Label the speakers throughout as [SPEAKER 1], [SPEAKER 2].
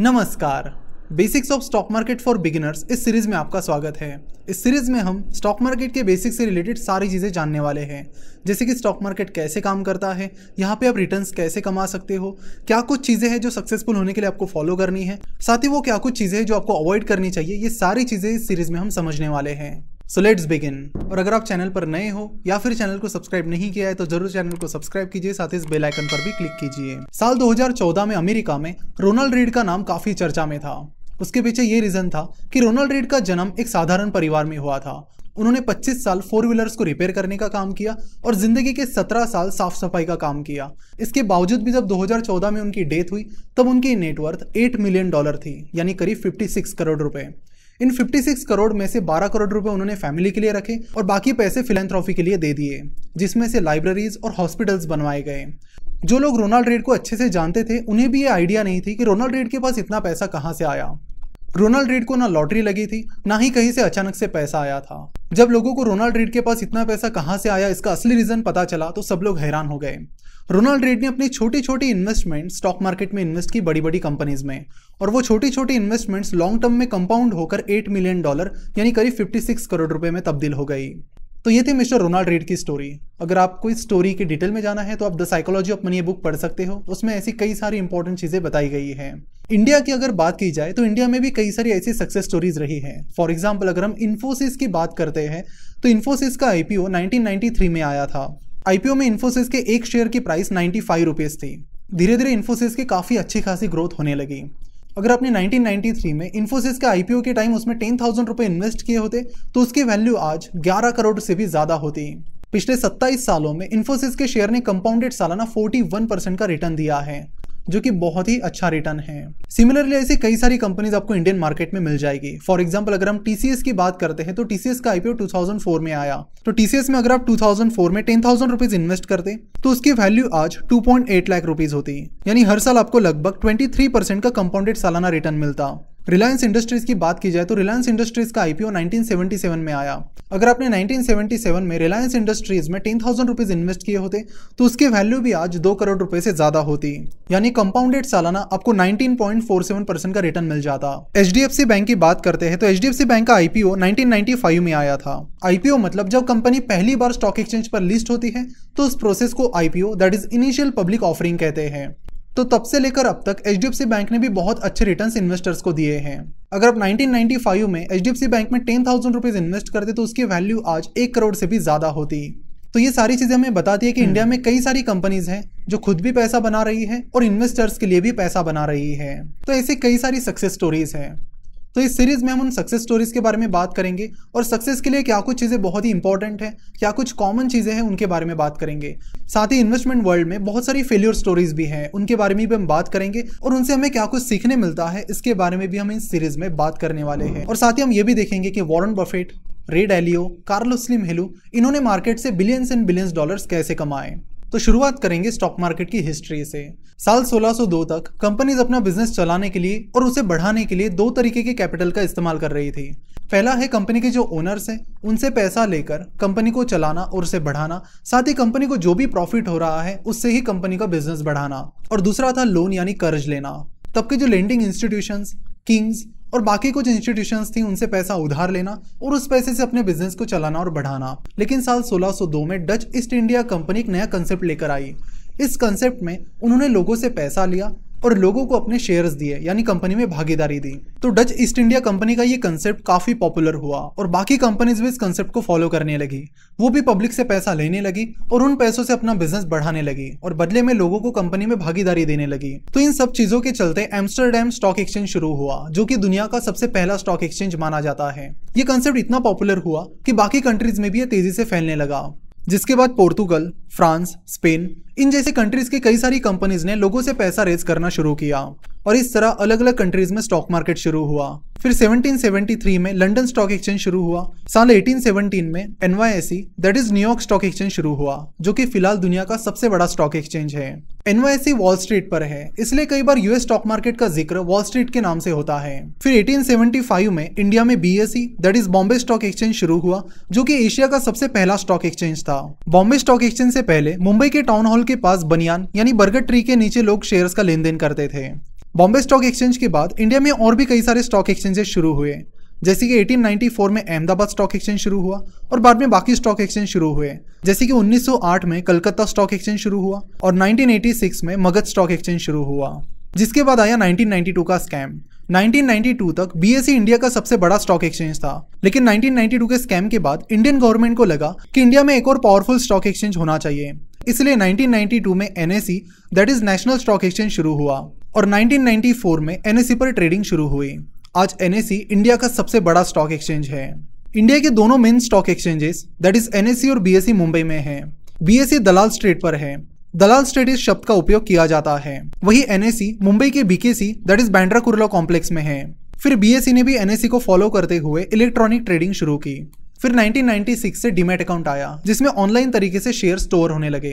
[SPEAKER 1] नमस्कार basics of stock market for beginners इस series में आपका स्वागत है इस सीरीज में हम स्टॉक मार्केट के बेसिक से रिलेटेड सारी चीज़ें जानने वाले हैं जैसे कि स्टॉक मार्केट कैसे काम करता है यहाँ पे आप रिटर्न्स कैसे कमा सकते हो क्या कुछ चीज़ें हैं जो सक्सेसफुल होने के लिए आपको फॉलो करनी है साथ ही वो क्या कुछ चीज़ें हैं जो आपको अवॉइड करनी चाहिए ये सारी चीज़ें इस सीरीज में हम समझने वाले हैं सो लेट्स बिगिन और अगर आप चैनल पर नए हो या फिर चैनल को सब्सक्राइब नहीं किया है तो जरूर चैनल को सब्सक्राइब कीजिए साथ ही इस बेल आइकन पर भी क्लिक कीजिए साल 2014 में अमेरिका में रोनाल्ड रीड का नाम काफी चर्चा में था उसके पीछे ये रीजन था कि रोनाल्ड रीड का जन्म एक साधारण परिवार में हुआ था उन्होंने 25 साल फोर व्हीलर्स को रिपेयर करने का काम किया और जिंदगी के 17 साल साफ सफाई का काम किया इसके बावजूद भी जब 2014 में उनकी डेथ हुई तब उनकी नेटवर्थ 8 मिलियन डॉलर थी यानी करीब 56 करोड़ रुपए इन 56 करोड़ में से 12 करोड़ रुपए उन्होंने फैमिली के लिए रखे और बाकी पैसे फिलेंथ्रॉफी के लिए दे दिए जिसमें से लाइब्रेरीज और हॉस्पिटल्स बनवाए गए जो लोग रोनाल्ड रेड को अच्छे से जानते थे उन्हें भी ये आइडिया नहीं थी कि रोनाल्ड रेड के पास इतना पैसा कहाँ से आया रोनाल्ड रेड को ना लॉटरी लगी थी ना ही कहीं से अचानक से पैसा आया था जब लोगों को रोनाल्ड रेड के पास इतना पैसा कहाँ से आया इसका असली रीजन पता चला तो सब लोग हैरान हो गए रोनाल्ड रेड ने अपनी छोटी छोटी इन्वेस्टमेंट स्टॉक मार्केट में इन्वेस्ट की बड़ी बड़ी कंपनीज में और वो छोटी छोटी इन्वेस्टमेंट्स लॉन्ग टर्म में कंपाउंड होकर 8 मिलियन डॉलर यानी करीब 56 करोड़ रुपए में तब्दील हो गई तो ये थी मिस्टर रोनाल्ड रेड की स्टोरी अगर आपको इस स्टोरी की डिटेल में जाना है तो आप the psychology of money book पढ़ सकते हो उसमें ऐसी कई सारी इंपॉर्टेंट चीज़ें बताई गई है इंडिया की अगर बात की जाए तो इंडिया में भी कई सारी ऐसी सक्सेस स्टोरीज रही हैं फॉर एग्जाम्पल अगर हम इन्फोसिस की बात करते हैं तो इन्फोसिस का आईपीओ 1993 में आया था आईपीओ में इन्फोसिस के एक शेयर की प्राइस नाइन्टी फाइव रुपीज़ थी धीरे धीरे इन्फोसिस की काफ़ी अच्छी खासी ग्रोथ होने लगी अगर आपने 1993 में इन्फोसिस के आईपीओ के टाइम उसमें टेन थाउजेंड रुपये इन्वेस्ट किए होते तो उसकी वैल्यू आज 11 करोड़ से भी ज़्यादा होती पिछले 27 सालों में इन्फोसिस के शेयर ने कंपाउंडेड सालाना 41 परसेंट का रिटर्न दिया है जो कि बहुत ही अच्छा रिटर्न है सिमिलरली ऐसी कई सारी कंपनीज आपको इंडियन मार्केट में मिल जाएगी फॉर एग्जाम्पल अगर हम टीसीएस की बात करते हैं तो टीसीएस का आईपीओ टू में आया तो टीसीएस में अगर आप टू में टेन थाउजेंड रुपीज इन्वेस्ट करते तो उसकी वैल्यू आज टू एट लाख रुपीज होती यानी हर साल आपको लगभग थ्री परसेंट का कंपाउंडेड सालाना रिटर्न मिलता रिलायंस इंडस्ट्रीज की बात की जाए तो रिलायंस इंडस्ट्रीज का आईपीओ 1977 में आया अगर आपने 1977 में रिलायंस इंडस्ट्रीज में टेन थाउजेंड रुपीज इन्वेस्ट किए होते तो उसकी वैल्यू भी आज दो करोड़ रुपए से ज्यादा होती यानी कंपाउंडेड सालाना आपको 19.47 परसेंट का रिटर्न मिल जाता एच बैंक की बात करते हैं तो एच बैंक का आईपीओ नाइनटीन में आया था आईपीओ मतलब जब कंपनी पहली बार स्टॉक एक्सचेंज पर लिस्ट होती है तो उस प्रोसेस को IPO that is initial public offering कहते हैं तो तब से लेकर अब तक एच बैंक ने भी बहुत अच्छे रिटर्न इन्वेस्टर्स को दिए हैं अगर आप 1995 में एच बैंक में टेन थाउजेंड रुपीज इन्वेस्ट करते तो उसकी वैल्यू आज एक करोड़ से भी ज्यादा होती तो ये सारी चीजें हमें बताती है कि इंडिया हम्म। में कई सारी कंपनीज हैं जो खुद भी पैसा बना रही है और इन्वेस्टर्स के लिए भी पैसा बना रही है तो ऐसी कई सारी सक्सेस स्टोरीज हैं तो इस सीरीज में हम उन सक्सेस स्टोरीज के बारे में बात करेंगे और सक्सेस के लिए क्या कुछ चीज़ें बहुत ही इंपॉर्टेंट है क्या कुछ कॉमन चीज़ें हैं उनके बारे में बात करेंगे साथ ही इन्वेस्टमेंट वर्ल्ड में बहुत सारी फेलियर स्टोरीज भी हैं उनके बारे में भी हम बात करेंगे और उनसे हमें क्या कुछ सीखने मिलता है इसके बारे में भी हम इस सीरीज में बात करने वाले हैं और साथ ही हम ये भी देखेंगे कि Warren Buffett Ray Dalio Carlos Slim Helu इन्होंने मार्केट से बिलियंस एंड बिलियंस डॉलर्स कैसे कमाए तो शुरुआत करेंगे स्टॉक मार्केट की हिस्ट्री से साल 1602 तक कंपनीज अपना बिजनेस चलाने के लिए और उसे बढ़ाने के लिए दो तरीके के कैपिटल का इस्तेमाल कर रही थी पहला है कंपनी के जो ओनर्स हैं उनसे पैसा लेकर कंपनी को चलाना और उसे बढ़ाना साथ ही कंपनी को जो भी प्रॉफिट हो रहा है उससे ही कंपनी का बिजनेस बढ़ाना और दूसरा था लोन यानी कर्ज लेना तब के जो लेंडिंग इंस्टीट्यूशंस किंग्स और बाकी कुछ इंस्टीट्यूशंस थी उनसे पैसा उधार लेना और उस पैसे से अपने बिजनेस को चलाना और बढ़ाना लेकिन साल 1602 में डच ईस्ट इंडिया कंपनी एक नया कंसेप्ट लेकर आई इस कंसेप्ट में उन्होंने लोगों से पैसा लिया और लोगों को अपने शेयर्स दिए यानी कंपनी में भागीदारी दी तो डच ईस्ट इंडिया कंपनी का ये कंसेप्ट काफी पॉपुलर हुआ और बाकी कंपनीज भी इस कंसेप्ट को फॉलो करने लगी वो भी पब्लिक से पैसा लेने लगी और उन पैसों से अपना बिजनेस बढ़ाने लगी और बदले में लोगों को कंपनी में भागीदारी देने लगी तो इन सब चीजों के चलते एम्स्टरडेम स्टॉक एक्सचेंज शुरू हुआ जो की दुनिया का सबसे पहला स्टॉक एक्सचेंज माना जाता है ये कंसेप्ट इतना पॉपुलर हुआ की बाकी कंट्रीज में भी ये तेजी से फैलने लगा जिसके बाद पोर्तुगल फ्रांस स्पेन इन जैसे कंट्रीज की कई सारी कंपनीज ने लोगों से पैसा रेज करना शुरू किया और इस तरह अलग अलग कंट्रीज में स्टॉक मार्केट शुरू हुआ फिर 1773 में लंदन स्टॉक एक्सचेंज शुरू हुआ साल 1817 में NYSC that is New York stock exchange शुरू हुआ जो कि फिलहाल दुनिया का सबसे बड़ा स्टॉक एक्सचेंज है एनवाईएससी वॉल स्ट्रीट पर है इसलिए कई बार यूएस स्टॉक मार्केट का जिक्र वॉल स्ट्रीट के नाम से होता है फिर 1875 में इंडिया में BSE that is Bombay stock exchange शुरू हुआ जो की एशिया का सबसे पहला स्टॉक एक्सचेंज था बॉम्बे स्टॉक एक्सचेंज से पहले मुंबई के टाउन हॉल के पास बनियान यानी बर्गर ट्री के नीचे लोग शेयर्स का लेन देन करते थे बॉम्बे स्टॉक एक्सचेंज के बाद इंडिया में और भी कई सारे स्टॉक एक्सचेंजेस शुरू हुए जैसे कि 1894 में अहमदाबाद स्टॉक एक्सचेंज शुरू हुआ और बाद में बाकी स्टॉक एक्सचेंज शुरू हुए जैसे कि 1908 में कलकत्ता स्टॉक एक्सचेंज शुरू हुआ और 1986 में मगध स्टॉक एक्सचेंज शुरू हुआ जिसके बाद आया 1992 का स्कैम 1992 तक बीएसई इंडिया e का सबसे बड़ा स्टॉक एक्सचेंज था लेकिन 1992 के स्कैम के बाद इंडियन गवर्नमेंट को लगा कि इंडिया में एक और पावरफुल स्टॉक एक्सचेंज होना चाहिए इसलिए 1992 में NSE that is national stock exchange शुरू हुआ और 1994 में एनएसई पर ट्रेडिंग शुरू हुई आज एनएसई इंडिया का सबसे बड़ा स्टॉक एक्सचेंज है इंडिया के दोनों main stock exchanges that is NSE और बीएसई मुंबई में है बीएसई दलाल स्ट्रीट पर है दलाल स्ट्रीट इस शब्द का उपयोग किया जाता है वही एनएसई मुंबई के BKC that is Bandra Kurla complex में है फिर बीएसई ने भी एनएसई को फॉलो करते हुए इलेक्ट्रॉनिक ट्रेडिंग शुरू की फिर 1996 से डीमेट अकाउंट आया जिसमें ऑनलाइन तरीके से शेयर स्टोर होने लगे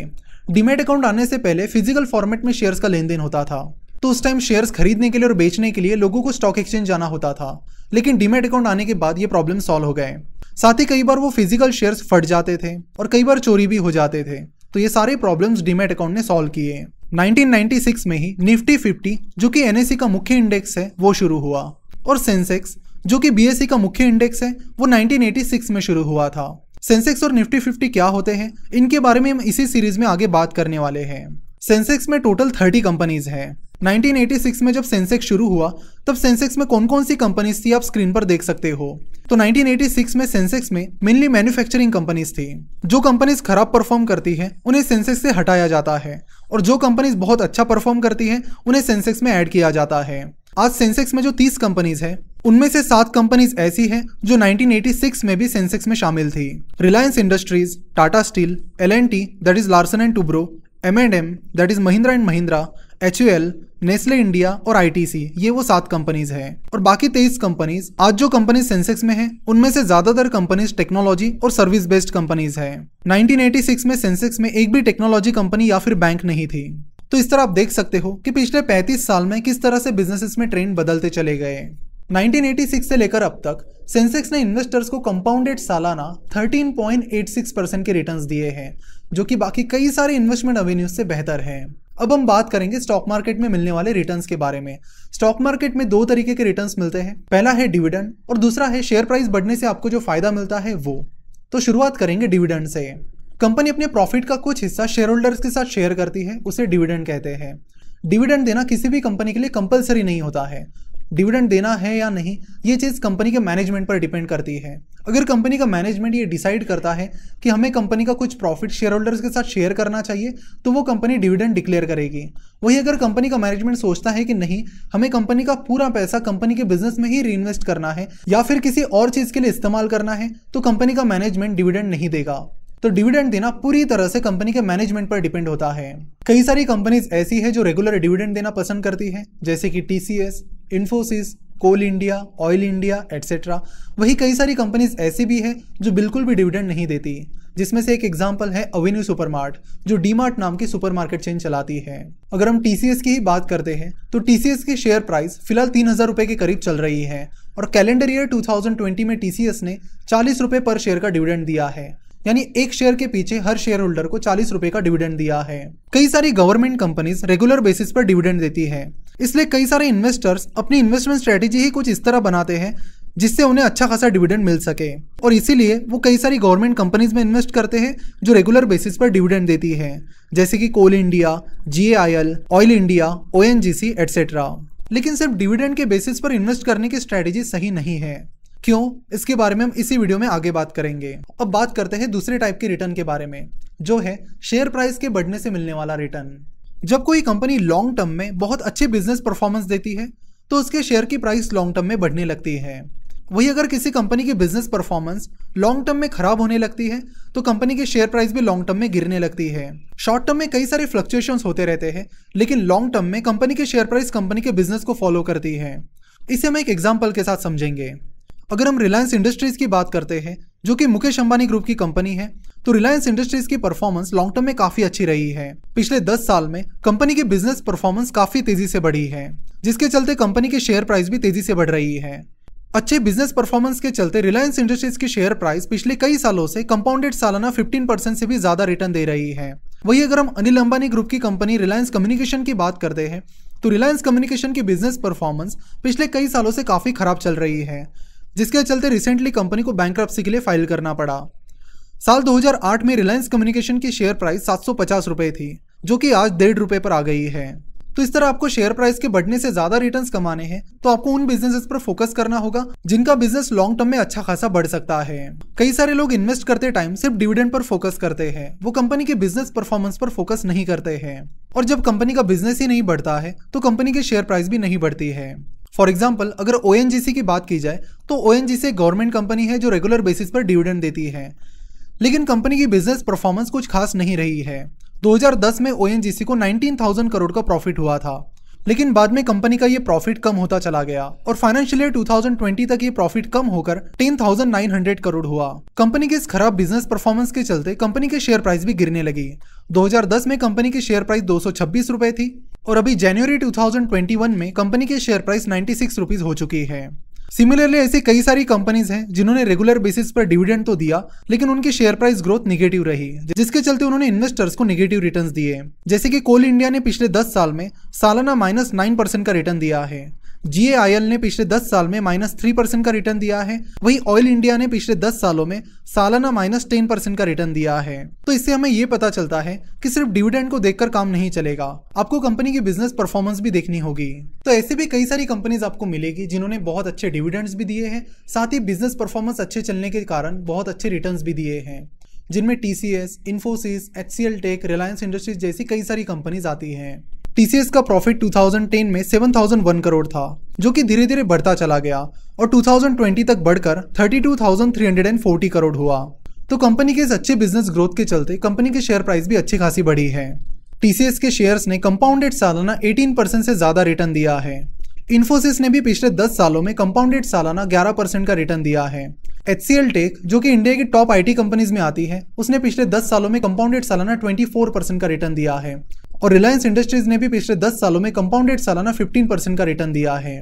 [SPEAKER 1] डीमेट अकाउंट आने से पहले फिजिकल फॉर्मेट में शेयर्स का लेन देन होता था तो उस टाइम शेयर्स खरीदने के लिए और बेचने के लिए लोगों को स्टॉक एक्सचेंज जाना होता था लेकिन डीमेट अकाउंट आने के बाद ये प्रॉब्लम सॉल्व हो गए साथ ही कई बार वो फिजिकल शेयर्स फट जाते थे और कई बार चोरी भी हो जाते थे तो ये सारे प्रॉब्लम्स डीमेट अकाउंट ने सॉल्व किए 1996 में ही निफ्टी 50 जो कि एनएससी का मुख्य इंडेक्स है वो शुरू हुआ और सेंसेक्स जो कि बी e का मुख्य इंडेक्स है वो 1986 में शुरू हुआ था सेंसेक्स और निफ्टी फिफ्टी क्या होते हैं इनके बारे में हम इसी सीरीज में आगे बात करने वाले हैं सेंसेक्स में टोटल थर्टी कंपनीज हैं 1986 में जब सेंसेक्स शुरू हुआ तब सेंसेक्स में कौन कौन सी कंपनीज थी आप स्क्रीन पर देख सकते हो तो 1986 में सेंसेक्स में मेनली मैन्युफैक्चरिंग कंपनीज थी जो कंपनीज खराब परफॉर्म करती है उन्हें सेंसेक्स से हटाया जाता है और जो कंपनीज बहुत अच्छा परफॉर्म करती है उन्हें सेंसेक्स में ऐड किया जाता है आज सेंसेक्स में जो तीस कंपनीज है उनमें से सात कंपनीज ऐसी हैं जो 1986 में भी सेंसेक्स में शामिल थी Reliance Industries Tata steel L N T that is Larsen and Toubro M and M that is Mahindra and Mahindra H U L Nestle India और सी ये वो सात कंपनीज हैं और बाकी तेईस कंपनीज आज जो कंपनीज सेंसेक्स में हैं उनमें से ज्यादातर कंपनीज टेक्नोलॉजी और सर्विस बेस्ड कंपनीज हैं 1986 में सेंसेक्स में एक भी टेक्नोलॉजी कंपनी या फिर बैंक नहीं थी तो इस तरह आप देख सकते हो कि पिछले 35 साल में किस तरह से बिजनेसेस में ट्रेंड बदलते चले गए 1986 से लेकर अब तक सेंसेक्स ने इन्वेस्टर्स को कंपाउंडेड सालाना 13.86 परसेंट के रिटर्न्स दिए हैं जो कि बाकी कई सारे इन्वेस्टमेंट अवेन्यूज से बेहतर है अब हम बात करेंगे स्टॉक मार्केट में मिलने वाले रिटर्न के बारे में स्टॉक मार्केट में दो तरीके के रिटर्न मिलते हैं पहला है डिविडेंड और दूसरा है शेयर प्राइस बढ़ने से आपको जो फायदा मिलता है वो तो शुरुआत करेंगे डिविडेंड से कंपनी अपने प्रॉफिट का कुछ हिस्सा शेयर होल्डर्स के साथ शेयर करती है उसे डिविडेंड कहते हैं डिविडेंड देना किसी भी कंपनी के लिए कंपलसरी नहीं होता है डिविडेंड देना है या नहीं ये चीज़ कंपनी के मैनेजमेंट पर डिपेंड करती है अगर कंपनी का मैनेजमेंट ये डिसाइड करता है कि हमें कंपनी का कुछ प्रॉफिट शेयर होल्डर्स के साथ शेयर करना चाहिए तो वो कंपनी डिविडेंड डिक्लेयर करेगी वही अगर कंपनी का मैनेजमेंट सोचता है कि नहीं हमें कंपनी का पूरा पैसा कंपनी के बिजनेस में ही री करना है या फिर किसी और चीज़ के लिए इस्तेमाल करना है तो कंपनी का मैनेजमेंट डिविडेंड नहीं देगा तो डिविडेंड देना पूरी तरह से कंपनी के मैनेजमेंट पर डिपेंड होता है कई सारी कंपनीज ऐसी है जो रेगुलर डिविडेंड देना पसंद करती है जैसे कि TCS Infosys coal India oil India etcetera वही कई सारी कंपनीज ऐसी भी है जो बिल्कुल भी डिविडेंड नहीं देती जिसमें से एक एग्जाम्पल है अवेन्यू सुपरमार्ट जो डीमार्ट नाम की सुपरमार्केट चेन चलाती है अगर हम टीसीएस की ही बात करते हैं तो टीसीएस की शेयर प्राइस फिलहाल तीन हजार रुपए के करीब चल रही है और कैलेंडर ईयर 2020 में टीसीएस ने चालीस रुपए पर शेयर का डिविडेंड दिया है यानी एक शेयर के पीछे हर शेयर होल्डर को चालीस रुपए का डिविडेंड दिया है कई सारी गवर्नमेंट कंपनीज रेगुलर बेसिस पर डिविडेंड देती है इसलिए कई सारे इन्वेस्टर्स अपनी इन्वेस्टमेंट स्ट्रेटेजी ही कुछ इस तरह बनाते हैं जिससे उन्हें अच्छा खासा डिविडेंड मिल सके और इसीलिए वो कई सारी गवर्नमेंट कंपनीज में इन्वेस्ट करते हैं जो रेगुलर बेसिस पर डिविडेंड देती है जैसे कि कोल इंडिया जी ऑयल इंडिया ओ एटसेट्रा लेकिन सिर्फ डिविडेंड के बेसिस पर इन्वेस्ट करने की स्ट्रैटेजी सही नहीं है क्यों इसके बारे में हम इसी वीडियो में आगे बात करेंगे अब बात करते हैं दूसरे टाइप के रिटर्न के बारे में जो है शेयर प्राइस के बढ़ने से मिलने वाला रिटर्न जब कोई कंपनी लॉन्ग टर्म में बहुत अच्छे बिजनेस परफॉर्मेंस देती है तो उसके शेयर की प्राइस लॉन्ग टर्म में बढ़ने लगती है वही अगर किसी कंपनी की बिजनेस परफॉर्मेंस लॉन्ग टर्म में खराब होने लगती है तो कंपनी के शेयर प्राइस भी लॉन्ग टर्म में गिरने लगती है शॉर्ट टर्म में कई सारे फ्लक्चुएशंस होते रहते हैं लेकिन लॉन्ग टर्म में कंपनी के शेयर प्राइस कंपनी के बिजनेस को फॉलो करती है इसे हम एक एग्जाम्पल के साथ समझेंगे अगर हम रिलायंस इंडस्ट्रीज की बात करते हैं जो कि मुकेश अंबानी ग्रुप की कंपनी है तो रिलायंस इंडस्ट्रीज की परफॉर्मेंस लॉन्ग टर्म में काफी अच्छी रही है पिछले 10 साल में कंपनी की बिजनेस परफॉर्मेंस काफी तेजी से बढ़ी है जिसके चलते कंपनी की शेयर प्राइस भी तेजी से बढ़ रही है अच्छे बिजनेस परफॉर्मेंस के चलते रिलायंस इंडस्ट्रीज की शेयर प्राइस पिछले कई सालों से कंपाउंडेड सालाना 15 परसेंट से भी ज्यादा रिटर्न दे रही है वही अगर हम अनिल अंबानी ग्रुप की कंपनी रिलायंस कम्युनिकेशन की बात करते हैं तो रिलायंस कम्युनिकेशन की बिजनेस परफॉर्मेंस पिछले कई सालों से काफी खराब चल रही है जिसके चलते रिसेंटली कंपनी को बैंक के लिए फाइल करना पड़ा साल 2008 में रिलायंस कम्युनिकेशन की शेयर प्राइस सात सौ थी जो कि आज डेढ़ रुपए पर आ गई है तो इस तरह आपको शेयर प्राइस के बढ़ने से ज्यादा रिटर्न्स कमाने हैं तो आपको उन बिजनेसेस पर फोकस करना होगा जिनका बिजनेस लॉन्ग टर्म में अच्छा खासा बढ़ सकता है कई सारे लोग इन्वेस्ट करते टाइम सिर्फ डिविडेंड पर फोकस करते हैं वो कंपनी के बिजनेस परफॉर्मेंस पर फोकस नहीं करते हैं और जब कंपनी का बिजनेस ही नहीं बढ़ता है तो कंपनी की शेयर प्राइस भी नहीं बढ़ती है फॉर एग्जाम्पल अगर ओ की बात की जाए तो ओ गवर्नमेंट कंपनी है जो रेगुलर बेसिस पर डिविडेंड देती है लेकिन कंपनी की बिजनेस परफॉर्मेंस कुछ खास नहीं रही है 2010 में ओ को 19,000 करोड़ का प्रॉफिट हुआ था लेकिन बाद में कंपनी का ये प्रॉफिट कम होता चला गया और फाइनेंशियल ईयर 2020 तक ये प्रॉफिट कम होकर 10,900 करोड़ हुआ कंपनी के इस खराब बिजनेस परफॉर्मेंस के चलते कंपनी के शेयर प्राइस भी गिरने लगी 2010 में कंपनी की शेयर प्राइस दो रुपए थी और अभी जनवरी 2021 में कंपनी के शेयर प्राइस नाइन्टी सिक्स हो चुकी है सिमिलरली ऐसी कई सारी कंपनीज हैं जिन्होंने रेगुलर बेसिस पर डिविडेंड तो दिया लेकिन उनकी शेयर प्राइस ग्रोथ निगेटिव रही जिसके चलते उन्होंने इन्वेस्टर्स को निगेटिव रिटर्न दिए जैसे कि कोल इंडिया ने पिछले दस साल में सालाना माइनस नाइन परसेंट का रिटर्न दिया है जीएआईएल ने पिछले 10 साल में माइनस थ्री परसेंट का रिटर्न दिया है वही ऑयल इंडिया ने पिछले 10 सालों में सालाना माइनस टेन परसेंट का रिटर्न दिया है तो इससे हमें ये पता चलता है कि सिर्फ डिविडेंड को देखकर काम नहीं चलेगा आपको कंपनी की बिजनेस परफॉर्मेंस भी देखनी होगी तो ऐसे भी कई सारी कंपनीज आपको मिलेगी जिन्होंने बहुत अच्छे डिविडेंड्स भी दिए हैं साथ ही बिजनेस परफॉर्मेंस अच्छे चलने के कारण बहुत अच्छे रिटर्न भी दिए हैं जिनमें T C S Infosys H C L tech Reliance Industries जैसी कई सारी कंपनीज आती हैं टीसीएस का प्रॉफिट 2010 में 7001 करोड़ था जो कि धीरे धीरे बढ़ता चला गया और 2020 तक बढ़कर 32,340 करोड़ हुआ तो कंपनी के इस अच्छे बिजनेस ग्रोथ के चलते कंपनी के शेयर प्राइस भी अच्छी खासी बढ़ी है टीसीएस के शेयर्स ने कंपाउंडेड सालाना 18 परसेंट से ज्यादा रिटर्न दिया है इन्फोसिस ने भी पिछले 10 सालों में कंपाउंडेड सालाना 11 परसेंट का रिटर्न दिया है एच टेक जो कि इंडिया की टॉप आई कंपनीज में आती है उसने पिछले 10 सालों में कंपाउंडेड सालाना 24 परसेंट का रिटर्न दिया है और रिलायंस इंडस्ट्रीज ने भी पिछले 10 सालों में कंपाउंडेड सालाना 15 परसेंट का रिटर्न दिया है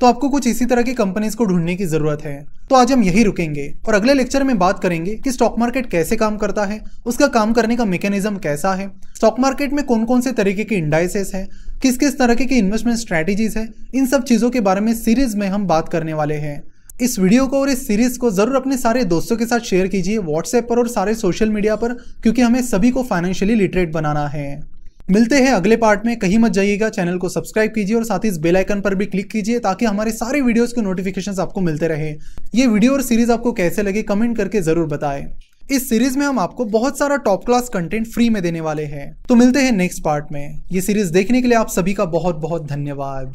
[SPEAKER 1] तो आपको कुछ इसी तरह की कंपनीज को ढूंढने की जरूरत है तो आज हम यही रुकेंगे और अगले लेक्चर में बात करेंगे कि स्टॉक मार्केट कैसे काम करता है उसका काम करने का मेकेनिज्म कैसा है स्टॉक मार्केट में कौन कौन से तरीके के इंडाइसेस है किस किस तरह के इन्वेस्टमेंट स्ट्रैटेजीज है इन सब चीजों के बारे में सीरीज में हम बात करने वाले हैं इस वीडियो को और इस सीरीज को जरूर अपने सारे दोस्तों के साथ शेयर कीजिए व्हाट्सएप पर और सारे सोशल मीडिया पर क्योंकि हमें सभी को फाइनेंशियली लिटरेट बनाना है मिलते हैं अगले पार्ट में कहीं मत जाइएगा चैनल को सब्सक्राइब कीजिए और साथ ही इस बेल आइकन पर भी क्लिक कीजिए ताकि हमारे सारे वीडियोस के नोटिफिकेशंस आपको मिलते रहे ये वीडियो और सीरीज आपको कैसे लगे कमेंट करके जरूर बताएं इस सीरीज में हम आपको बहुत सारा टॉप क्लास कंटेंट फ्री में देने वाले हैं तो मिलते हैं नेक्स्ट पार्ट में ये सीरीज देखने के लिए आप सभी का बहुत बहुत धन्यवाद